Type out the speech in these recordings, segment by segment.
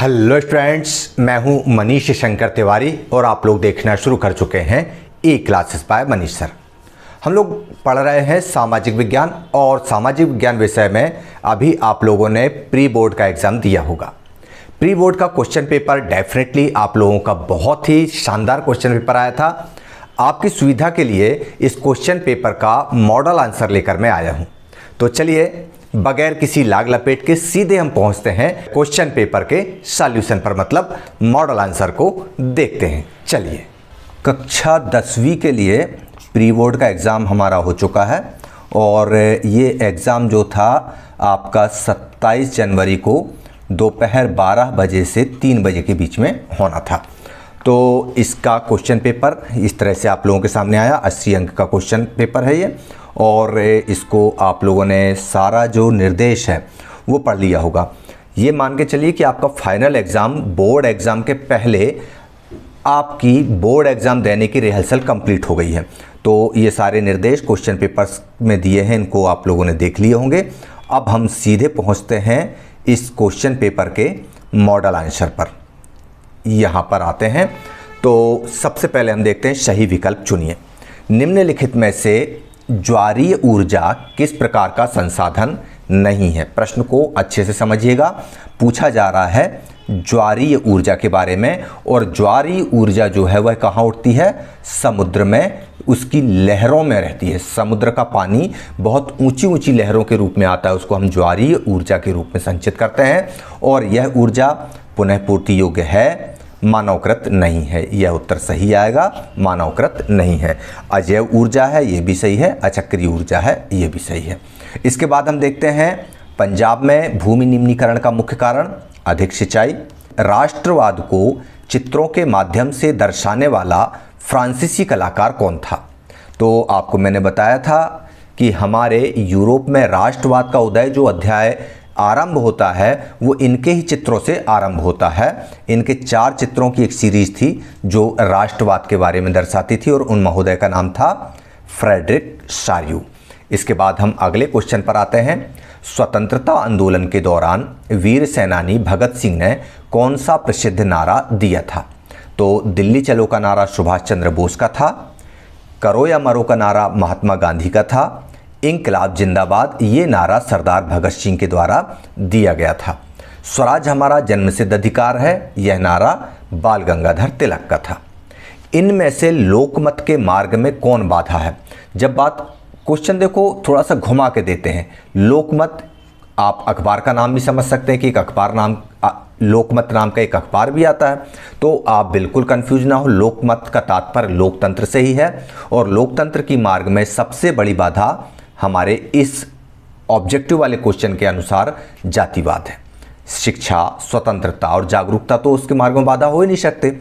hello students मैं हूं मनीष शंकर तिवारी और आप लोग देखना शुरू कर चुके हैं e classes by Manish sir हम लोग पढ़ रहे हैं सामाजिक विज्ञान और सामाजिक विज्ञान विषय में अभी आप लोगों ने प्री बोर्ड का एग्ज़ाम दिया होगा प्री बोर्ड का क्वेश्चन पेपर डेफिनेटली आप लोगों का बहुत ही शानदार क्वेश्चन पेपर आया था आपकी सुविधा के लिए इस क्वेश्चन पेपर का मॉडल आंसर लेकर मैं आया हूँ तो चलिए बगैर किसी लाग लपेट के सीधे हम पहुंचते हैं क्वेश्चन पेपर के सॉल्यूशन पर मतलब मॉडल आंसर को देखते हैं चलिए कक्षा दसवीं के लिए प्री बोर्ड का एग्ज़ाम हमारा हो चुका है और ये एग्ज़ाम जो था आपका 27 जनवरी को दोपहर 12 बजे से 3 बजे के बीच में होना था तो इसका क्वेश्चन पेपर इस तरह से आप लोगों के सामने आया अस्सी अंक का क्वेश्चन पेपर है ये और इसको आप लोगों ने सारा जो निर्देश है वो पढ़ लिया होगा ये मान के चलिए कि आपका फाइनल एग्ज़ाम बोर्ड एग्ज़ाम के पहले आपकी बोर्ड एग्ज़ाम देने की रिहर्सल कंप्लीट हो गई है तो ये सारे निर्देश क्वेश्चन पेपर्स में दिए हैं इनको आप लोगों ने देख लिए होंगे अब हम सीधे पहुँचते हैं इस क्वेश्चन पेपर के मॉडल आंसर पर यहाँ पर आते हैं तो सबसे पहले हम देखते हैं सही विकल्प चुनिए निम्नलिखित में से ज्वारीय ऊर्जा किस प्रकार का संसाधन नहीं है प्रश्न को अच्छे से समझिएगा पूछा जा रहा है ज्वारीय ऊर्जा के बारे में और ज्वारीय ऊर्जा जो है वह कहाँ उठती है समुद्र में उसकी लहरों में रहती है समुद्र का पानी बहुत ऊंची ऊंची लहरों के रूप में आता है उसको हम ज्वारीय ऊर्जा के रूप में संचित करते हैं और यह ऊर्जा पुनः पूर्ति योग्य है मानवकृत नहीं है यह उत्तर सही आएगा मानवकृत नहीं है अजैव ऊर्जा है ये भी सही है अचक्रीय ऊर्जा है ये भी सही है इसके बाद हम देखते हैं पंजाब में भूमि निम्नीकरण का मुख्य कारण अधिक सिंचाई राष्ट्रवाद को चित्रों के माध्यम से दर्शाने वाला फ्रांसीसी कलाकार कौन था तो आपको मैंने बताया था कि हमारे यूरोप में राष्ट्रवाद का उदय जो अध्याय आरंभ होता है वो इनके ही चित्रों से आरंभ होता है इनके चार चित्रों की एक सीरीज थी जो राष्ट्रवाद के बारे में दर्शाती थी और उन महोदय का नाम था फ्रेडरिक शारू इसके बाद हम अगले क्वेश्चन पर आते हैं स्वतंत्रता आंदोलन के दौरान वीर सेनानी भगत सिंह ने कौन सा प्रसिद्ध नारा दिया था तो दिल्ली चलो का नारा सुभाष चंद्र बोस का था करो या मरो का नारा महात्मा गांधी का था इनकलाब जिंदाबाद ये नारा सरदार भगत सिंह के द्वारा दिया गया था स्वराज हमारा जन्मसिद्ध अधिकार है यह नारा बाल गंगाधर तिलक का था इनमें से लोकमत के मार्ग में कौन बाधा है जब बात क्वेश्चन देखो थोड़ा सा घुमा के देते हैं लोकमत आप अखबार का नाम भी समझ सकते हैं कि एक अखबार नाम लोकमत नाम का एक अखबार भी आता है तो आप बिल्कुल कंफ्यूज ना हो लोकमत का तात्पर्य लोकतंत्र से ही है और लोकतंत्र की मार्ग में सबसे बड़ी बाधा हमारे इस ऑब्जेक्टिव वाले क्वेश्चन के अनुसार जातिवाद है शिक्षा स्वतंत्रता और जागरूकता तो उसके मार्ग में बाधा हो ही नहीं सकते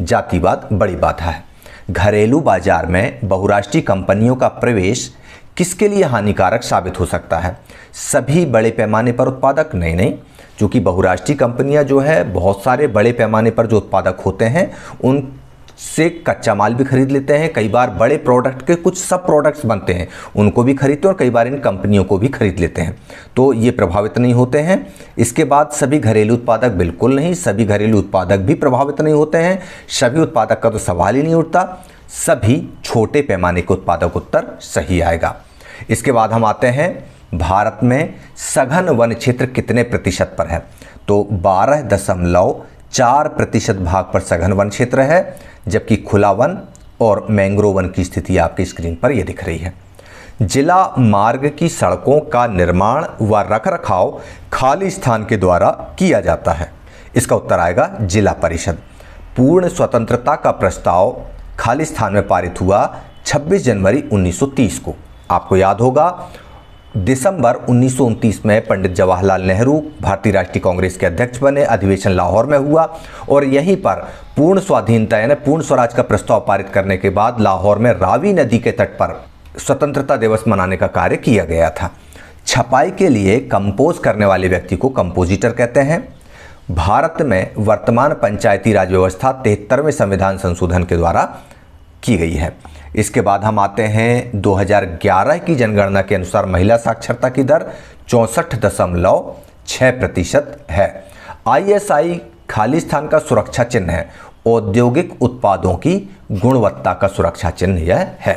जातिवाद बड़ी बाधा है घरेलू बाजार में बहुराष्ट्रीय कंपनियों का प्रवेश किसके लिए हानिकारक साबित हो सकता है सभी बड़े पैमाने पर उत्पादक नहीं नहीं क्योंकि बहुराष्ट्रीय कंपनियां जो है बहुत सारे बड़े पैमाने पर जो उत्पादक होते हैं उन से कच्चा माल भी खरीद लेते हैं कई बार बड़े प्रोडक्ट के कुछ सब प्रोडक्ट्स बनते हैं उनको भी खरीदते हैं और कई बार इन कंपनियों को भी खरीद लेते हैं तो ये प्रभावित नहीं होते हैं इसके बाद सभी घरेलू उत्पादक बिल्कुल नहीं सभी घरेलू उत्पादक भी प्रभावित नहीं होते हैं सभी उत्पादक का तो सवाल ही नहीं उठता सभी छोटे पैमाने के उत्पादक उत्तर सही आएगा इसके बाद हम आते हैं भारत में सघन वन क्षेत्र कितने प्रतिशत पर है तो बारह दशमलव चार प्रतिशत भाग पर सघन वन क्षेत्र है जबकि खुला वन और मैंग्रोव वन की स्थिति आपकी स्क्रीन पर यह दिख रही है जिला मार्ग की सड़कों का निर्माण व रखरखाव खाली स्थान के द्वारा किया जाता है इसका उत्तर आएगा जिला परिषद पूर्ण स्वतंत्रता का प्रस्ताव खाली स्थान में पारित हुआ 26 जनवरी 1930 को आपको याद होगा दिसंबर उन्नीस में पंडित जवाहरलाल नेहरू भारतीय राष्ट्रीय कांग्रेस के अध्यक्ष बने अधिवेशन लाहौर में हुआ और यहीं पर पूर्ण स्वाधीनता यानी पूर्ण स्वराज का प्रस्ताव पारित करने के बाद लाहौर में रावी नदी के तट पर स्वतंत्रता दिवस मनाने का कार्य किया गया था छपाई के लिए कंपोज करने वाले व्यक्ति को कंपोजिटर कहते हैं भारत में वर्तमान पंचायती राज व्यवस्था तिहत्तरवें संविधान संशोधन के द्वारा की गई है इसके बाद हम आते हैं 2011 की जनगणना के अनुसार महिला साक्षरता की दर चौंसठ दशमलव छः प्रतिशत है आईएसआई खाली स्थान का सुरक्षा चिन्ह है औद्योगिक उत्पादों की गुणवत्ता का सुरक्षा चिन्ह यह है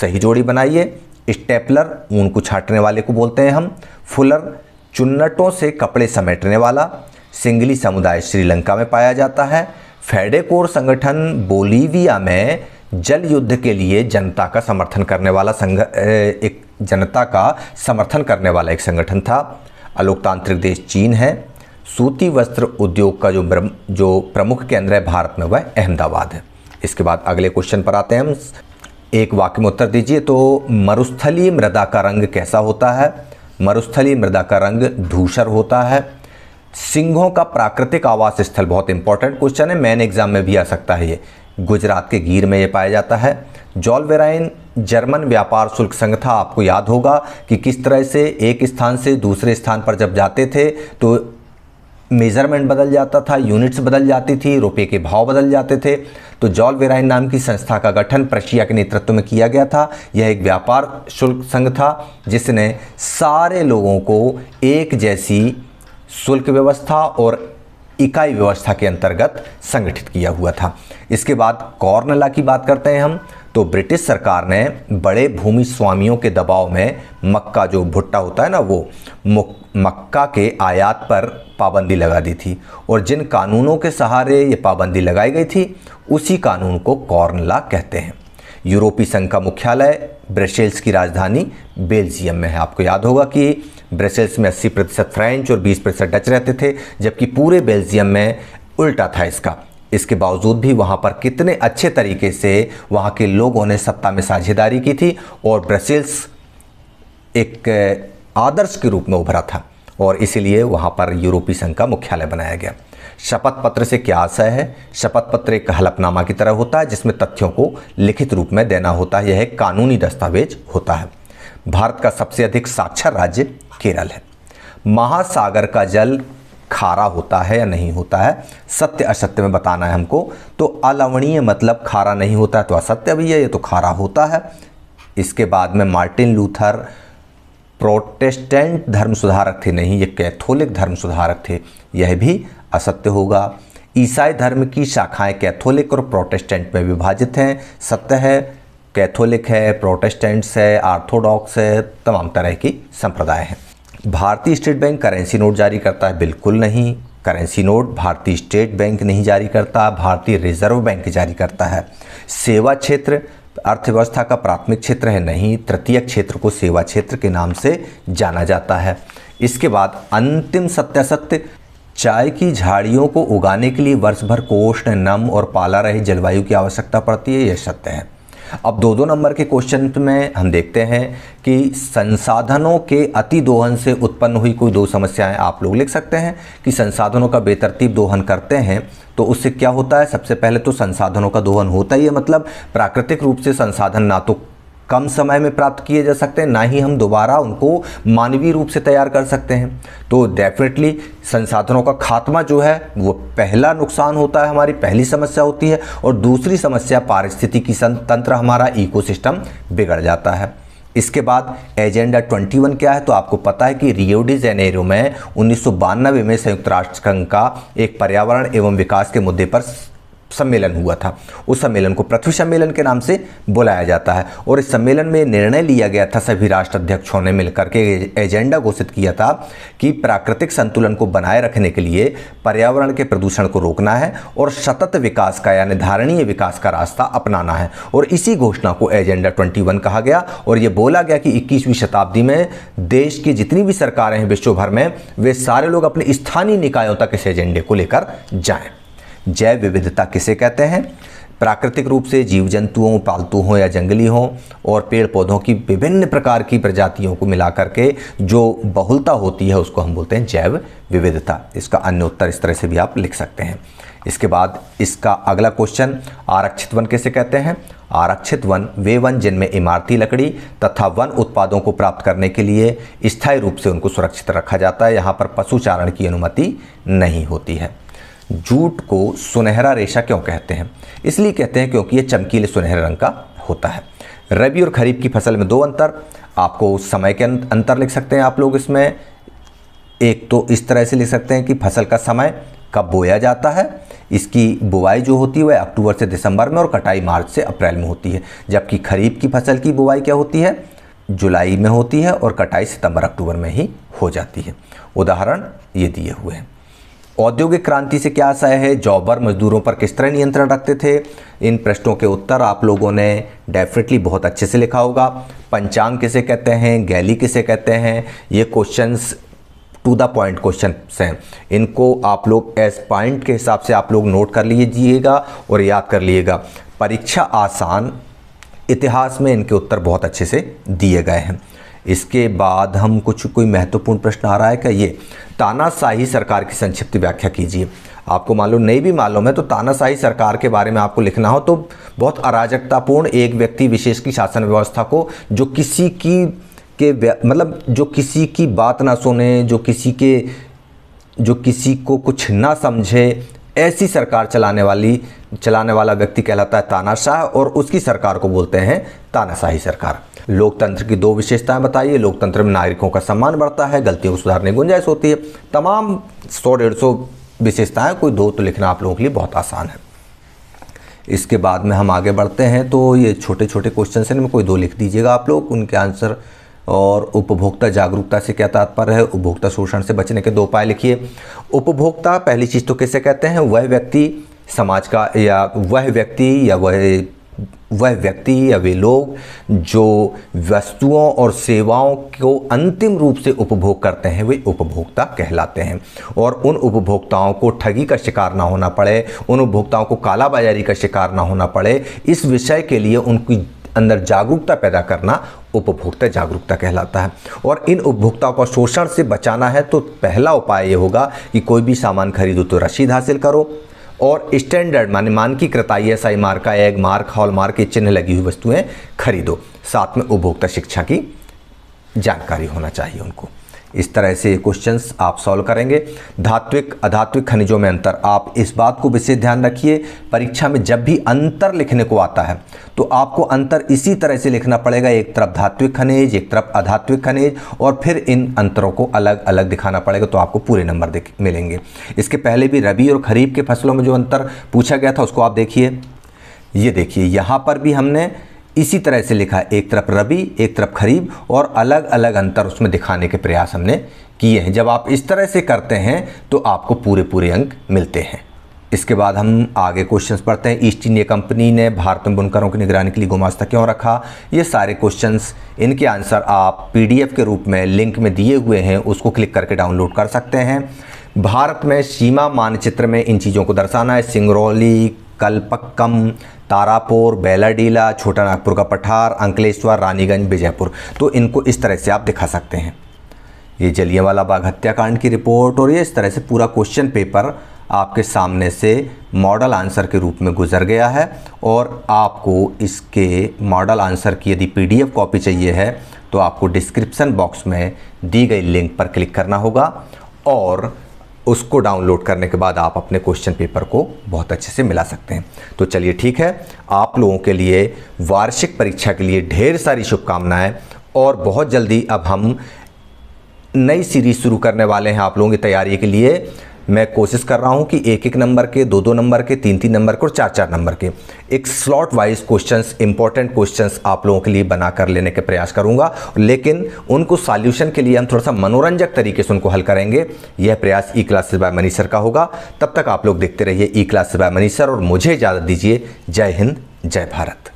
सही जोड़ी बनाइए स्टेपलर ऊन को छाटने वाले को बोलते हैं हम फुलर चुन्नटों से कपड़े समेटने वाला सिंगली समुदाय श्रीलंका में पाया जाता है फेडेकोर संगठन बोलीविया में जल युद्ध के लिए जनता का समर्थन करने वाला संघ एक जनता का समर्थन करने वाला एक संगठन था अलोकतांत्रिक देश चीन है सूती वस्त्र उद्योग का जो जो प्रमुख केंद्र है भारत में वह अहमदाबाद है इसके बाद अगले क्वेश्चन पर आते हैं हम एक वाक्य में उत्तर दीजिए तो मरुस्थलीय मृदा का रंग कैसा होता है मरुस्थलीय मृदा का रंग धूसर होता है सिंहों का प्राकृतिक आवास स्थल बहुत इंपॉर्टेंट क्वेश्चन है मैन एग्जाम में भी आ सकता है ये गुजरात के गीर में ये पाया जाता है जॉलवेराइन जर्मन व्यापार शुल्क संघ था आपको याद होगा कि किस तरह से एक स्थान से दूसरे स्थान पर जब जाते थे तो मेज़रमेंट बदल जाता था यूनिट्स बदल जाती थी रुपये के भाव बदल जाते थे तो जॉल वेराइन नाम की संस्था का गठन प्रशिया के नेतृत्व में किया गया था यह एक व्यापार शुल्क संघ था जिसने सारे लोगों को एक जैसी शुल्क व्यवस्था और इकाई व्यवस्था के अंतर्गत संगठित किया हुआ था इसके बाद कॉर्नला की बात करते हैं हम तो ब्रिटिश सरकार ने बड़े भूमि स्वामियों के दबाव में मक्का जो भुट्टा होता है ना वो मक्का के आयात पर पाबंदी लगा दी थी और जिन कानूनों के सहारे ये पाबंदी लगाई गई थी उसी कानून को कॉर्नला कहते हैं यूरोपीय संघ का मुख्यालय ब्रसेल्स की राजधानी बेल्जियम में है आपको याद होगा कि ब्रसेल्स में 80 प्रतिशत फ्रेंच और 20 प्रतिशत डच रहते थे जबकि पूरे बेल्जियम में उल्टा था इसका इसके बावजूद भी वहाँ पर कितने अच्छे तरीके से वहाँ के लोगों ने सत्ता में साझेदारी की थी और ब्रसेल्स एक आदर्श के रूप में उभरा था और इसीलिए वहाँ पर यूरोपीय संघ का मुख्यालय बनाया गया शपथ पत्र से क्या आशय है शपथ पत्र एक हलफनामा की तरह होता है जिसमें तथ्यों को लिखित रूप में देना होता है यह एक कानूनी दस्तावेज होता है भारत का सबसे अधिक साक्षर राज्य केरल है महासागर का जल खारा होता है या नहीं होता है सत्य असत्य में बताना है हमको तो अलवणीय मतलब खारा नहीं होता है तो असत्य भी है ये तो खारा होता है इसके बाद में मार्टिन लूथर प्रोटेस्टेंट धर्म सुधारक थे नहीं ये कैथोलिक धर्म सुधारक थे यह भी असत्य होगा ईसाई धर्म की शाखाएं कैथोलिक और प्रोटेस्टेंट में विभाजित हैं सत्य है कैथोलिक है प्रोटेस्टेंट्स है आर्थोडॉक्स है तमाम तरह की संप्रदाय हैं भारतीय स्टेट बैंक करेंसी नोट जारी करता है बिल्कुल नहीं करेंसी नोट भारतीय स्टेट बैंक नहीं जारी करता भारतीय रिजर्व बैंक जारी करता है सेवा क्षेत्र अर्थव्यवस्था का प्राथमिक क्षेत्र है नहीं तृतीय क्षेत्र को सेवा क्षेत्र के नाम से जाना जाता है इसके बाद अंतिम सत्यासत्य चाय की झाड़ियों को उगाने के लिए वर्ष भर कोष्ण नम और पाला रही जलवायु की आवश्यकता पड़ती है यह सत्य है अब दो दो नंबर के क्वेश्चन में हम देखते हैं कि संसाधनों के अति दोहन से उत्पन्न हुई कोई दो समस्याएं आप लोग लिख सकते हैं कि संसाधनों का बेतरतीब दोहन करते हैं तो उससे क्या होता है सबसे पहले तो संसाधनों का दोहन होता ही है मतलब प्राकृतिक रूप से संसाधन ना तो कम समय में प्राप्त किए जा सकते हैं ना ही हम दोबारा उनको मानवीय रूप से तैयार कर सकते हैं तो डेफिनेटली संसाधनों का खात्मा जो है वो पहला नुकसान होता है हमारी पहली समस्या होती है और दूसरी समस्या पारिस्थितिकी तंत्र हमारा इकोसिस्टम बिगड़ जाता है इसके बाद एजेंडा 21 क्या है तो आपको पता है कि रियो डी जेनेरो में उन्नीस में संयुक्त राष्ट्र संघ का एक पर्यावरण एवं विकास के मुद्दे पर सम्मेलन हुआ था उस सम्मेलन को पृथ्वी सम्मेलन के नाम से बुलाया जाता है और इस सम्मेलन में निर्णय लिया गया था सभी राष्ट्र अध्यक्षों ने मिलकर के एजेंडा घोषित किया था कि प्राकृतिक संतुलन को बनाए रखने के लिए पर्यावरण के प्रदूषण को रोकना है और सतत विकास का यानी धारणीय विकास का रास्ता अपनाना है और इसी घोषणा को एजेंडा ट्वेंटी कहा गया और ये बोला गया कि इक्कीसवीं शताब्दी में देश की जितनी भी सरकारें हैं विश्वभर में वे सारे लोग अपने स्थानीय निकायों तक इस एजेंडे को लेकर जाएँ जैव विविधता किसे कहते हैं प्राकृतिक रूप से जीव जंतुओं पालतू हों या जंगली हों और पेड़ पौधों की विभिन्न प्रकार की प्रजातियों को मिला करके जो बहुलता होती है उसको हम बोलते हैं जैव विविधता इसका अन्य उत्तर इस तरह से भी आप लिख सकते हैं इसके बाद इसका अगला क्वेश्चन आरक्षित वन कैसे कहते हैं आरक्षित वन वे वन जिनमें इमारती लकड़ी तथा वन उत्पादों को प्राप्त करने के लिए स्थायी रूप से उनको सुरक्षित रखा जाता है यहाँ पर पशु चारण की अनुमति नहीं होती है जूट को सुनहरा रेशा क्यों कहते हैं इसलिए कहते हैं क्योंकि ये चमकीले सुनहरे रंग का होता है रबी और खरीफ की फसल में दो अंतर आपको समय के अं-, अंतर लिख सकते हैं आप लोग इसमें एक तो इस तरह से लिख सकते हैं कि फसल का समय कब बोया जाता है इसकी बुवाई जो होती है वह अक्टूबर से दिसंबर में और कटाई मार्च से अप्रैल में होती है जबकि खरीफ की फसल की बुवाई क्या होती है जुलाई में होती है और कटाई सितंबर अक्टूबर में ही हो जाती है उदाहरण ये दिए हुए हैं औद्योगिक क्रांति से क्या आशा है जॉबर मजदूरों पर किस तरह नियंत्रण रखते थे इन प्रश्नों के उत्तर आप लोगों ने डेफिनेटली बहुत अच्छे से लिखा होगा पंचांग किसे कहते हैं गैली किसे कहते हैं ये questions to the point question हैं इनको आप लोग एज पॉइंट के हिसाब से आप लोग नोट कर लीजिएगा और याद कर लीजिएगा परीक्षा आसान इतिहास में इनके उत्तर बहुत अच्छे से दिए गए हैं इसके बाद हम कुछ कोई महत्वपूर्ण प्रश्न आ रहा है क्या ये तानाशाही सरकार की संक्षिप्त व्याख्या कीजिए आपको मालूम नहीं भी मालूम है तो तानाशाही सरकार के बारे में आपको लिखना हो तो बहुत अराजकतापूर्ण एक व्यक्ति विशेष की शासन व्यवस्था को जो किसी की के मतलब जो किसी की बात ना सुने जो किसी के जो किसी को कुछ ना समझे ऐसी सरकार चलाने वाली चलाने वाला व्यक्ति कहलाता है तानाशाह और उसकी सरकार को बोलते हैं तानाशाही सरकार लोकतंत्र की दो विशेषताएं बताइए लोकतंत्र में नागरिकों का सम्मान बढ़ता है गलतियों को सुधारने की गुंजाइश होती है तमाम सौ डेढ़ सौ विशेषताएँ कोई दो तो लिखना आप लोगों के लिए बहुत आसान है इसके बाद में हम आगे बढ़ते हैं तो ये छोटे छोटे क्वेश्चन हैं इनमें कोई दो लिख दीजिएगा आप लोग उनके आंसर और उपभोक्ता जागरूकता से क्या तात्पर्य है उपभोक्ता शोषण से बचने के दो उपाय लिखिए उपभोक्ता पहली चीज़ तो कैसे कहते हैं वह व्यक्ति समाज का या वह व्यक्ति या वह वह व्यक्ति या वे लोग जो वस्तुओं और सेवाओं को अंतिम रूप से उपभोग करते हैं वे उपभोक्ता कहलाते हैं और उन उपभोक्ताओं को ठगी का शिकार ना होना पड़े उन उपभोक्ताओं को कालाबाजारी का शिकार ना होना पड़े इस विषय के लिए उनकी अंदर जागरूकता पैदा करना उपभोक्ता जागरूकता कहलाता है और इन उपभोक्ताओं का शोषण से बचाना है तो पहला उपाय ये होगा कि कोई भी सामान खरीदो तो रसीद हासिल करो और स्टैंडर्ड माने मानकीकृत आई एस आई मार्का एग मार्क हॉल मार्क के चिन्ह लगी हुई वस्तुएं खरीदो साथ में उपभोक्ता शिक्षा की जानकारी होना चाहिए उनको इस तरह से क्वेश्चंस आप सॉल्व करेंगे धात्विक अधात्विक खनिजों में अंतर आप इस बात को विशेष ध्यान रखिए परीक्षा में जब भी अंतर लिखने को आता है तो आपको अंतर इसी तरह से लिखना पड़ेगा एक तरफ धात्विक खनिज एक तरफ अधात्विक खनिज और फिर इन अंतरों को अलग अलग दिखाना पड़ेगा तो आपको पूरे नंबर मिलेंगे इसके पहले भी रबी और खरीफ के फसलों में जो अंतर पूछा गया था उसको आप देखिए ये देखिए यहाँ पर भी हमने इसी तरह से लिखा है एक तरफ रबी एक तरफ खरीब और अलग अलग अंतर उसमें दिखाने के प्रयास हमने किए हैं जब आप इस तरह से करते हैं तो आपको पूरे पूरे अंक मिलते हैं इसके बाद हम आगे क्वेश्चंस पढ़ते हैं ईस्ट इंडिया कंपनी ने भारत में बुनकरों की निगरानी के लिए गुमास्ता क्यों रखा ये सारे क्वेश्चंस इनके आंसर आप पीडीएफ के रूप में लिंक में दिए हुए हैं उसको क्लिक करके डाउनलोड कर सकते हैं भारत में सीमा मानचित्र में इन चीज़ों को दर्शाना है सिंगरौली कल्पक्कम तारापुर बेलाडीला छोटा नागपुर का पठार अंकलेश्वर रानीगंज विजयपुर तो इनको इस तरह से आप दिखा सकते हैं ये जलियावाला बाग हत्याकांड की रिपोर्ट और ये इस तरह से पूरा क्वेश्चन पेपर आपके सामने से मॉडल आंसर के रूप में गुजर गया है और आपको इसके मॉडल आंसर की यदि पीडीएफ कॉपी चाहिए है तो आपको डिस्क्रिप्सन बॉक्स में दी गई लिंक पर क्लिक करना होगा और उसको डाउनलोड करने के बाद आप अपने क्वेश्चन पेपर को बहुत अच्छे से मिला सकते हैं तो चलिए ठीक है आप लोगों के लिए वार्षिक परीक्षा के लिए ढेर सारी शुभकामनाएं और बहुत जल्दी अब हम नई सीरीज शुरू करने वाले हैं आप लोगों की तैयारी के लिए मैं कोशिश कर रहा हूँ कि एक एक नंबर के दो दो नंबर के तीन तीन नंबर के और चार चार नंबर के एक slot wise questions important questions आप लोगों के लिए बना कर लेने के प्रयास करूँगा लेकिन उनको सॉल्यूशन के लिए हम थोड़ा सा मनोरंजक तरीके से उनको हल करेंगे यह प्रयास ई क्लास बाय मनीषर का होगा तब तक आप लोग देखते रहिए ई क्लास बाय मनीषर और मुझे इजाज़त दीजिए जय हिंद जय भारत